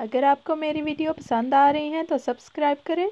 अगर आपको मेरी वीडियो पसंद आ रही हैं तो सब्सक्राइब करें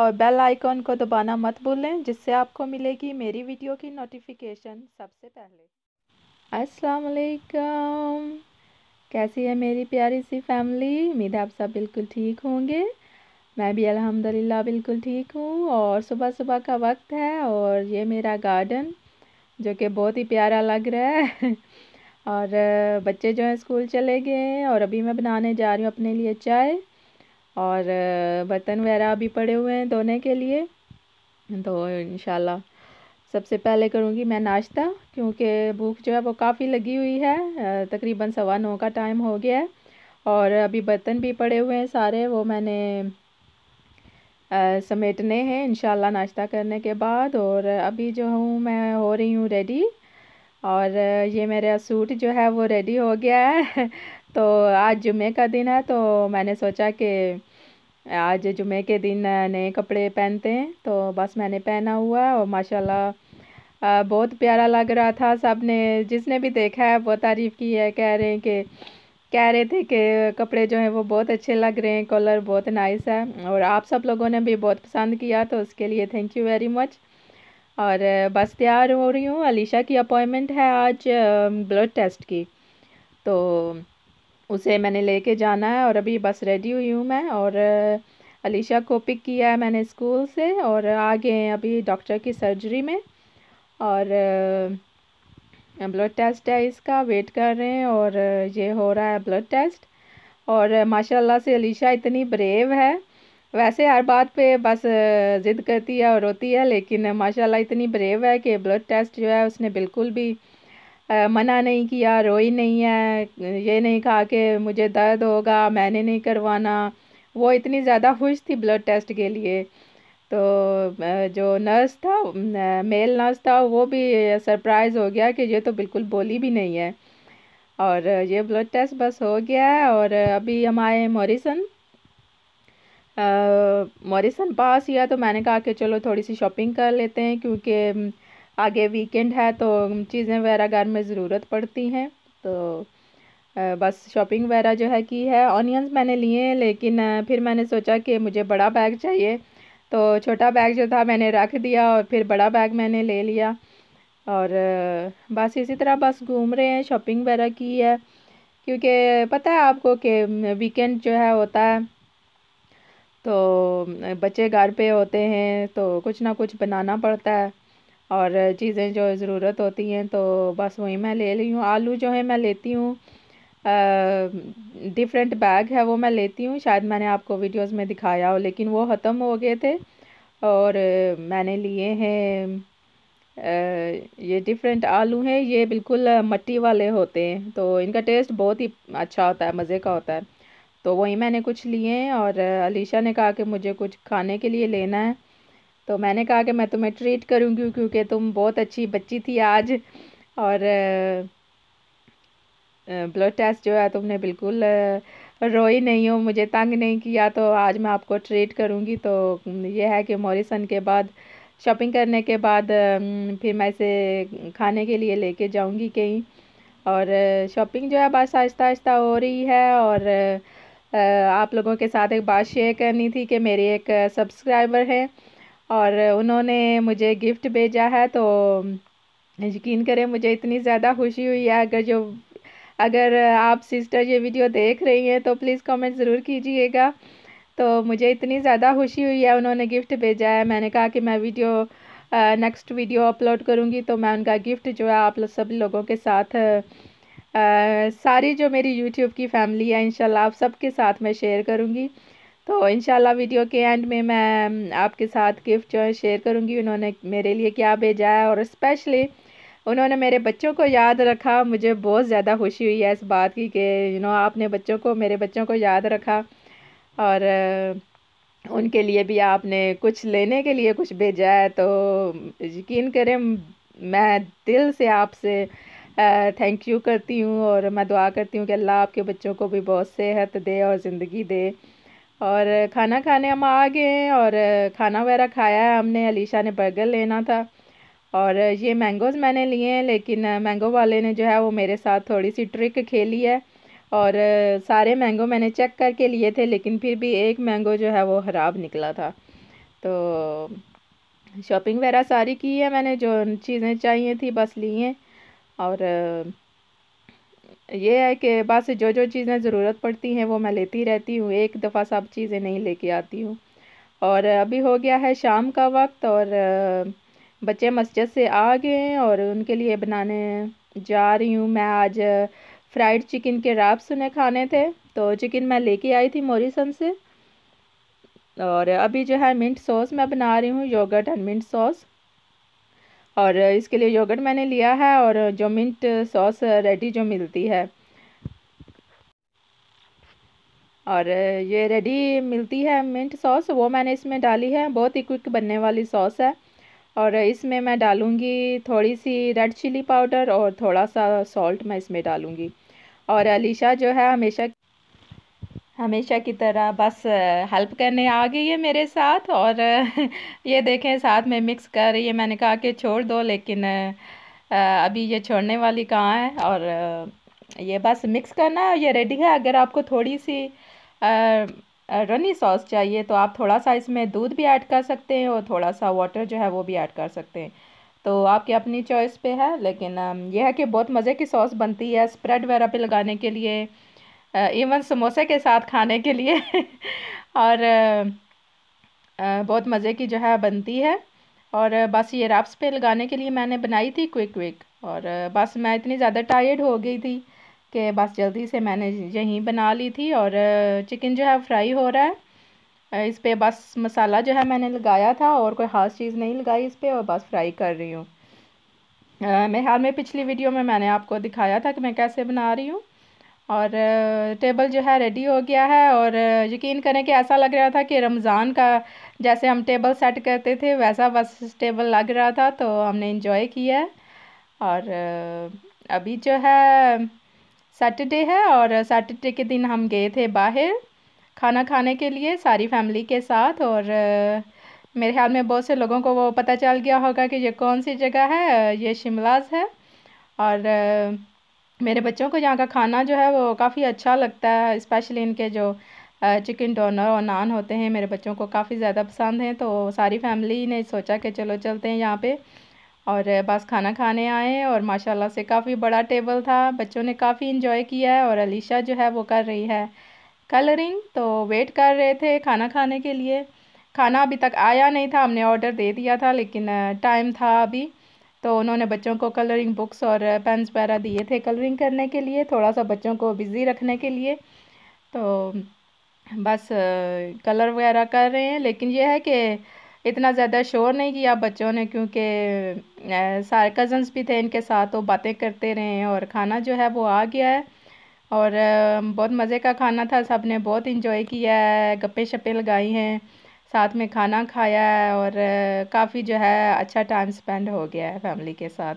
और बेल आइकॉन को दबाना मत भूलें जिससे आपको मिलेगी मेरी वीडियो की नोटिफिकेशन सबसे पहले अस्सलाम कैसी है मेरी प्यारी सी फैमिली उम्मीद है आप सब बिल्कुल ठीक होंगे मैं भी अल्हम्दुलिल्लाह बिल्कुल ठीक हूँ और सुबह सुबह का वक्त है और ये मेरा गार्डन जो कि बहुत ही प्यारा लग रहा है और बच्चे जो हैं स्कूल चले गए हैं और अभी मैं बनाने जा रही हूँ अपने लिए चाय और बर्तन वगैरह अभी पड़े हुए हैं धोने के लिए तो इन सबसे पहले करूँगी मैं नाश्ता क्योंकि भूख जो है वो काफ़ी लगी हुई है तकरीबन सवा नौ का टाइम हो गया है और अभी बर्तन भी पड़े हुए हैं सारे वो मैंने समेटने हैं इन नाश्ता करने के बाद और अभी जो हूँ मैं हो रही हूँ रेडी और ये मेरा सूट जो है वो रेडी हो गया है तो आज जुमे का दिन है तो मैंने सोचा कि आज जुमे के दिन नए कपड़े पहनते हैं तो बस मैंने पहना हुआ और माशाल्लाह बहुत प्यारा लग रहा था सब ने जिसने भी देखा है वो तारीफ़ की है कह रहे हैं कि कह रहे थे कि कपड़े जो हैं वो बहुत अच्छे लग रहे हैं कलर बहुत नाइस है और आप सब लोगों ने भी बहुत पसंद किया तो उसके लिए थैंक यू वेरी मच और बस तैयार हो रही हूँ अलीशा की अपॉइंटमेंट है आज ब्लड टेस्ट की तो उसे मैंने लेके जाना है और अभी बस रेडी हुई हूँ मैं और अलीशा को पिक किया है मैंने स्कूल से और आ गए हैं अभी डॉक्टर की सर्जरी में और ब्लड टेस्ट है इसका वेट कर रहे हैं और ये हो रहा है ब्लड टेस्ट और माशाल्लाह से अलीशा इतनी ब्रेव है वैसे हर बात पे बस ज़िद करती है और रोती है लेकिन माशाल्लाह इतनी ब्रेव है कि ब्लड टेस्ट जो है उसने बिल्कुल भी मना नहीं किया रोई नहीं है ये नहीं कहा कि मुझे दर्द होगा मैंने नहीं करवाना वो इतनी ज़्यादा खुश थी ब्लड टेस्ट के लिए तो जो नर्स था मेल नर्स था वो भी सरप्राइज़ हो गया कि ये तो बिल्कुल बोली भी नहीं है और ये ब्लड टेस्ट बस हो गया है और अभी हम आए मॉरिसन मॉरिसन पास या तो मैंने कहा कि चलो थोड़ी सी शॉपिंग कर लेते हैं क्योंकि आगे वीकेंड है तो चीज़ें वगैरह घर में ज़रूरत पड़ती हैं तो बस शॉपिंग वगैरह जो है की है ऑनियंस मैंने लिए हैं लेकिन फिर मैंने सोचा कि मुझे बड़ा बैग चाहिए तो छोटा बैग जो था मैंने रख दिया और फिर बड़ा बैग मैंने ले लिया और बस इसी तरह बस घूम रहे हैं शॉपिंग वगैरह की है क्योंकि पता है आपको कि वीकेंड जो है होता है तो बच्चे घर पे होते हैं तो कुछ ना कुछ बनाना पड़ता है और चीज़ें जो ज़रूरत होती हैं तो बस वही मैं ले ली हूँ आलू जो है मैं लेती हूँ डिफरेंट बैग है वो मैं लेती हूँ शायद मैंने आपको वीडियोस में दिखाया हो लेकिन वो ख़त्म हो गए थे और मैंने लिए हैं ये डिफरेंट आलू हैं ये बिल्कुल मट्टी वाले होते हैं तो इनका टेस्ट बहुत ही अच्छा होता है मज़े का होता है तो वहीं मैंने कुछ लिए हैं और अलीशा ने कहा कि मुझे कुछ खाने के लिए लेना है तो मैंने कहा कि मैं तुम्हें ट्रीट करूँगी क्योंकि तुम बहुत अच्छी बच्ची थी आज और ब्लड टेस्ट जो है तुमने बिल्कुल रोई नहीं हो मुझे तंग नहीं किया तो आज मैं आपको ट्रीट करूँगी तो यह है कि मॉरिसन के बाद शॉपिंग करने के बाद फिर मैं इसे खाने के लिए लेके जाऊँगी कहीं और शॉपिंग जो है बस आहिस्ता आहिस्ता हो रही है और आप लोगों के साथ एक बात शेयर करनी थी कि मेरे एक सब्सक्राइबर हैं और उन्होंने मुझे गिफ्ट भेजा है तो यकीन करें मुझे इतनी ज़्यादा खुशी हुई है अगर जो अगर आप सिस्टर ये वीडियो देख रही हैं तो प्लीज़ कमेंट ज़रूर कीजिएगा तो मुझे इतनी ज़्यादा खुशी हुई है उन्होंने गिफ्ट भेजा है मैंने कहा कि मैं वीडियो नेक्स्ट वीडियो अपलोड करूँगी तो मैं उनका गिफ्ट जो है आप लोग सभी लोगों के साथ आ, सारी जो मेरी यूट्यूब की फैमिली है इनशाला आप सबके साथ मैं शेयर करूँगी तो इनशाला वीडियो के एंड में मैं आपके साथ गिफ्ट जो है शेयर करूँगी उन्होंने मेरे लिए क्या भेजा है और स्पेशली उन्होंने मेरे बच्चों को याद रखा मुझे बहुत ज़्यादा खुशी हुई है इस बात की कि यू नो आपने बच्चों को मेरे बच्चों को याद रखा और उनके लिए भी आपने कुछ लेने के लिए कुछ भेजा है तो यकीन करें मैं दिल से आपसे थैंक यू करती हूँ और मैं दुआ करती हूँ कि अल्लाह आपके बच्चों को भी बहुत सेहत दे और ज़िंदगी दे और खाना खाने हम आ गए और खाना वगैरह खाया है हमने अलीशा ने बर्गर लेना था और ये मैंगोज़ मैंने लिए हैं लेकिन मैंगो वाले ने जो है वो मेरे साथ थोड़ी सी ट्रिक खेली है और सारे मैंगो मैंने चेक करके लिए थे लेकिन फिर भी एक मैंगो जो है वो ख़राब निकला था तो शॉपिंग वगैरह सारी की है मैंने जो चीज़ें चाहिए थी बस ली हैं और ये है कि बस जो जो चीज़ें ज़रूरत पड़ती हैं वो मैं लेती रहती हूँ एक दफ़ा सब चीज़ें नहीं लेके आती हूँ और अभी हो गया है शाम का वक्त और बच्चे मस्जिद से आ गए हैं और उनके लिए बनाने जा रही हूँ मैं आज फ्राइड चिकन के रैप्स उन्हें खाने थे तो चिकन मैं लेके आई थी मोरिसन से और अभी जो है मिंट सॉस मैं बना रही हूँ योगर्ट एंड मिंट सॉस और इसके लिए योगर्ट मैंने लिया है और जो मिंट सॉस रेडी जो मिलती है और ये रेडी मिलती है मिंट सॉस वो मैंने इसमें डाली है बहुत ही क्विक बनने वाली सॉस है और इसमें मैं डालूँगी थोड़ी सी रेड चिली पाउडर और थोड़ा सा सॉल्ट मैं इसमें डालूँगी और अलीशा जो है हमेशा हमेशा की तरह बस हेल्प करने आ गई है मेरे साथ और ये देखें साथ में मिक्स कर रही है मैंने कहा कि छोड़ दो लेकिन अभी ये छोड़ने वाली कहाँ है और ये बस मिक्स करना ये रेडी है अगर आपको थोड़ी सी रनी सॉस चाहिए तो आप थोड़ा सा इसमें दूध भी ऐड कर सकते हैं और थोड़ा सा वाटर जो है वो भी ऐड कर सकते हैं तो आपकी अपनी चॉइस पे है लेकिन यह है कि बहुत मज़े की सॉस बनती है स्प्रेड वगैरह पे लगाने के लिए इवन समोसे के साथ खाने के लिए और बहुत मज़े की जो है बनती है और बस ये रब्स पे लगाने के लिए मैंने बनाई थी क्विक क्विक और बस मैं इतनी ज़्यादा टायर्ड हो गई थी कि बस जल्दी से मैंने यहीं बना ली थी और चिकन जो है फ्राई हो रहा है इस पर बस मसाला जो है मैंने लगाया था और कोई ख़ास चीज़ नहीं लगाई इस पर और बस फ्राई कर रही हूँ मेरे हाल में पिछली वीडियो में मैंने आपको दिखाया था कि मैं कैसे बना रही हूँ और टेबल जो है रेडी हो गया है और यकीन करें कि ऐसा लग रहा था कि रमज़ान का जैसे हम टेबल सेट करते थे वैसा बस टेबल लग रहा था तो हमने इंजॉय किया है और अभी जो है सैटरडे है और सैटरडे के दिन हम गए थे बाहर खाना खाने के लिए सारी फैमिली के साथ और मेरे ख्याल में बहुत से लोगों को वो पता चल गया होगा कि ये कौन सी जगह है ये शिमलाज है और मेरे बच्चों को यहाँ का खाना जो है वो काफ़ी अच्छा लगता है स्पेशली इनके जो चिकन डोनर और नान होते हैं मेरे बच्चों को काफ़ी ज़्यादा पसंद हैं तो सारी फैमिली ने सोचा कि चलो चलते हैं यहाँ पे और बस खाना खाने आए और माशाल्लाह से काफ़ी बड़ा टेबल था बच्चों ने काफ़ी इन्जॉय किया है और अलीशा जो है वो कर रही है कलरिंग तो वेट कर रहे थे खाना खाने के लिए खाना अभी तक आया नहीं था हमने ऑर्डर दे दिया था लेकिन टाइम था अभी तो उन्होंने बच्चों को कलरिंग बुक्स और पेन्स वगैरह दिए थे कलरिंग करने के लिए थोड़ा सा बच्चों को बिज़ी रखने के लिए तो बस कलर वगैरह कर रहे हैं लेकिन यह है कि इतना ज़्यादा शोर नहीं किया बच्चों ने क्योंकि सारे कज़न्स भी थे इनके साथ वो बातें करते रहे और खाना जो है वो आ गया है और बहुत मज़े का खाना था सब ने बहुत इंजॉय किया है गप्पे शप्पे लगाई हैं साथ में खाना खाया है और काफ़ी जो है अच्छा टाइम स्पेंड हो गया है फैमिली के साथ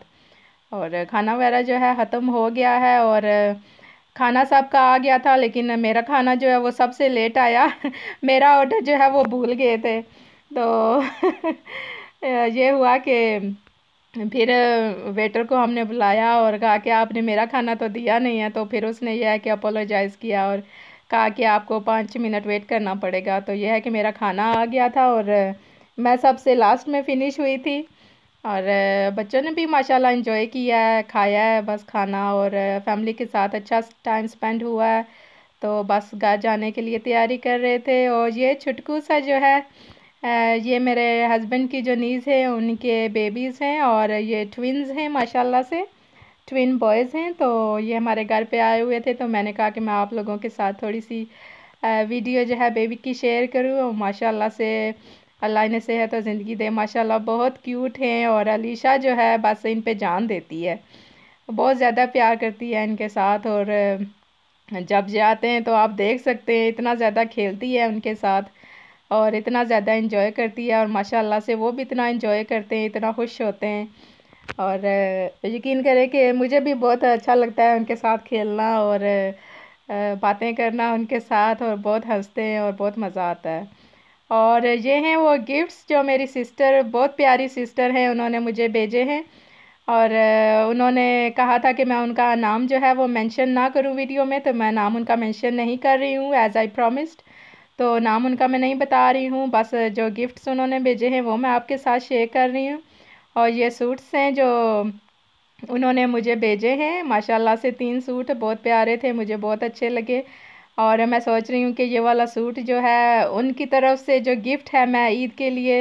और खाना वगैरह जो है ख़त्म हो गया है और खाना सबका आ गया था लेकिन मेरा खाना जो है वो सबसे लेट आया मेरा ऑर्डर जो है वो भूल गए थे तो ये हुआ कि फिर वेटर को हमने बुलाया और कहा कि आपने मेरा खाना तो दिया नहीं है तो फिर उसने यह है कि अपोलोजाइज़ किया और कहा कि आपको पाँच मिनट वेट करना पड़ेगा तो यह है कि मेरा खाना आ गया था और मैं सबसे लास्ट में फ़िनिश हुई थी और बच्चों ने भी माशाल्लाह इन्जॉय किया है खाया है बस खाना और फैमिली के साथ अच्छा टाइम स्पेंड हुआ है तो बस घर जाने के लिए तैयारी कर रहे थे और ये छुटकू सा जो है ये मेरे हस्बैंड की जो नीज़ है उनके बेबीज़ हैं और ये ट्विन्स हैं माशाल्लाह से ट्विन बॉयज़ हैं तो ये हमारे घर पे आए हुए थे तो मैंने कहा कि मैं आप लोगों के साथ थोड़ी सी वीडियो जो है बेबी की शेयर करूँ और माशा से अल्लाह ने सेहत और ज़िंदगी दे माशाल्लाह बहुत क्यूट हैं और अलीशा जो है बस इन पे जान देती है बहुत ज़्यादा प्यार करती है इनके साथ और जब जाते आते हैं तो आप देख सकते हैं इतना ज़्यादा खेलती है उनके साथ और इतना ज़्यादा इन्जॉय करती है और माशाल्लाह से वो भी इतना इन्जॉय करते हैं इतना खुश होते हैं और यकीन करें कि मुझे भी बहुत अच्छा लगता है उनके साथ खेलना और बातें करना उनके साथ और बहुत हंसते हैं और बहुत मज़ा आता है और ये हैं वो गिफ्ट्स जो मेरी सिस्टर बहुत प्यारी सिस्टर हैं उन्होंने मुझे भेजे हैं और उन्होंने कहा था कि मैं उनका नाम जो है वो मेंशन ना करूं वीडियो में तो मैं नाम उनका मेंशन नहीं कर रही हूं एज़ आई प्रोमिस्ड तो नाम उनका मैं नहीं बता रही हूं बस जो गिफ्ट्स उन्होंने भेजे हैं वो मैं आपके साथ शेयर कर रही हूँ और ये सूट्स हैं जो उन्होंने मुझे भेजे हैं माशाल्लाह से तीन सूट बहुत प्यारे थे मुझे बहुत अच्छे लगे और मैं सोच रही हूँ कि ये वाला सूट जो है उनकी तरफ से जो गिफ्ट है मैं ईद के लिए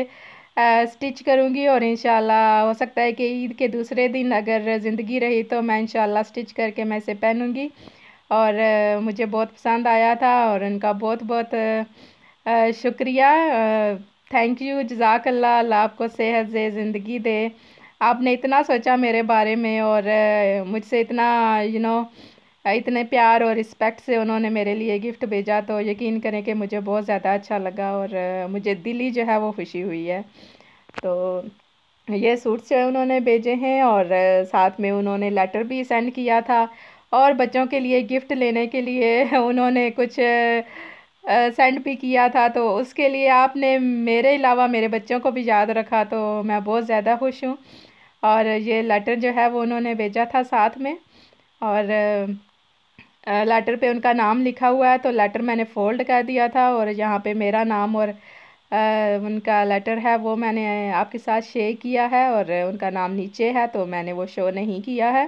आ, स्टिच करूँगी और इन हो सकता है कि ईद के दूसरे दिन अगर ज़िंदगी रही तो मैं इन स्टिच करके मैं इसे पहनूँगी और आ, मुझे बहुत पसंद आया था और उनका बहुत बहुत आ, शुक्रिया थैंक यू जजाकल्ला अल्लाह आपको सेहत दे ज़िंदगी दे आपने इतना सोचा मेरे बारे में और मुझसे इतना यू नो इतने प्यार और रिस्पेक्ट से उन्होंने मेरे लिए गिफ्ट भेजा तो यकीन करें कि मुझे बहुत ज़्यादा अच्छा लगा और मुझे दिली जो है वो खुशी हुई है तो ये सूट्स जो है उन्होंने भेजे हैं और साथ में उन्होंने लेटर भी सेंड किया था और बच्चों के लिए गिफ्ट लेने के लिए उन्होंने कुछ सेंड भी किया था तो उसके लिए आपने मेरे अलावा मेरे बच्चों को भी याद रखा तो मैं बहुत ज़्यादा खुश हूँ और ये लेटर जो है वो उन्होंने भेजा था साथ में और लेटर पे उनका नाम लिखा हुआ है तो लेटर मैंने फ़ोल्ड कर दिया था और यहाँ पे मेरा नाम और उनका लेटर है वो मैंने आपके साथ शेयर किया है और उनका नाम नीचे है तो मैंने वो शो नहीं किया है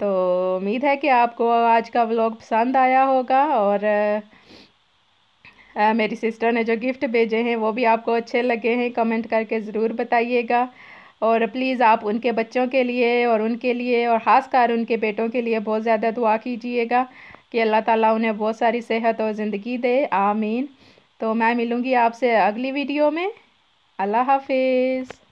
तो उम्मीद है कि आपको आज का व्लॉग पसंद आया होगा और आ, मेरी सिस्टर ने जो गिफ्ट भेजे हैं वो भी आपको अच्छे लगे हैं कमेंट करके ज़रूर बताइएगा और प्लीज़ आप उनके बच्चों के लिए और उनके लिए और ख़ास कर उनके बेटों के लिए बहुत ज़्यादा दुआ कीजिएगा कि अल्लाह ताला उन्हें बहुत सारी सेहत और ज़िंदगी दे आमीन तो मैं मिलूँगी आपसे अगली वीडियो में अल्लाह हाफिज़